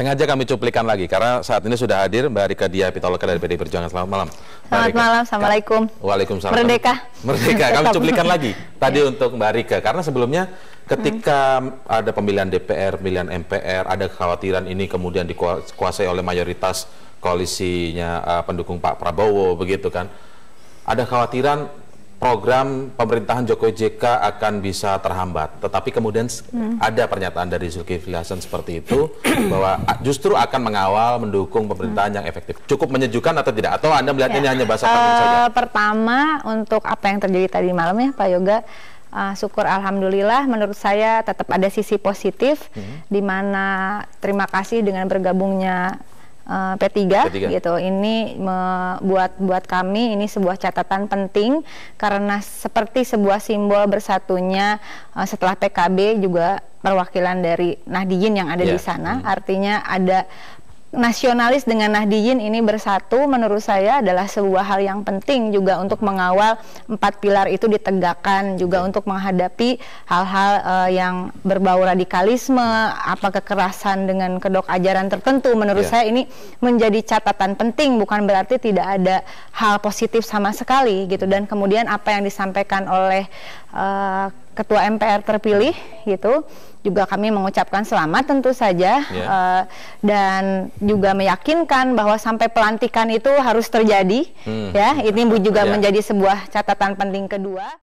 Sengaja kami cuplikan lagi karena saat ini sudah hadir Mbak Rika Dia Pitaloka dari PD Perjuangan. Selamat malam. Selamat malam. assalamualaikum. Waalaikumsalam. Merdeka. Merdeka. Kami cuplikan lagi tadi iya. untuk Mbak Rika karena sebelumnya ketika hmm. ada pemilihan DPR, pemilihan MPR, ada kekhawatiran ini kemudian dikuasai oleh mayoritas koalisinya uh, pendukung Pak Prabowo begitu kan. Ada khawatiran program pemerintahan Jokowi JK akan bisa terhambat. Tetapi kemudian hmm. ada pernyataan dari Zulkifli Hasan seperti itu bahwa ah, justru akan mengawal mendukung pemerintahan hmm. yang efektif. Cukup menyejukkan atau tidak? Atau Anda melihatnya ya. hanya bahasa uh, saja? Pertama untuk apa yang terjadi tadi malam ya Pak Yoga uh, syukur alhamdulillah menurut saya tetap ada sisi positif hmm. di mana terima kasih dengan bergabungnya P3, eh, P3 gitu. Ini membuat buat kami ini sebuah catatan penting karena seperti sebuah simbol bersatunya uh, setelah PKB juga perwakilan dari Nahdiyin yang ada yeah. di ya. sana. Mm. Artinya ada nasionalis dengan Nahdiyin ini bersatu menurut saya adalah sebuah hal yang penting juga untuk mengawal empat pilar itu ditegakkan juga untuk menghadapi hal-hal uh, yang berbau radikalisme apa kekerasan dengan kedok ajaran tertentu menurut yeah. saya ini menjadi catatan penting bukan berarti tidak ada hal positif sama sekali gitu dan kemudian apa yang disampaikan oleh uh, ketua MPR terpilih gitu juga kami mengucapkan selamat tentu saja yeah. Ya. uh, dan juga meyakinkan bahwa sampai pelantikan itu harus terjadi hmm. ya ini juga yeah. menjadi sebuah catatan penting kedua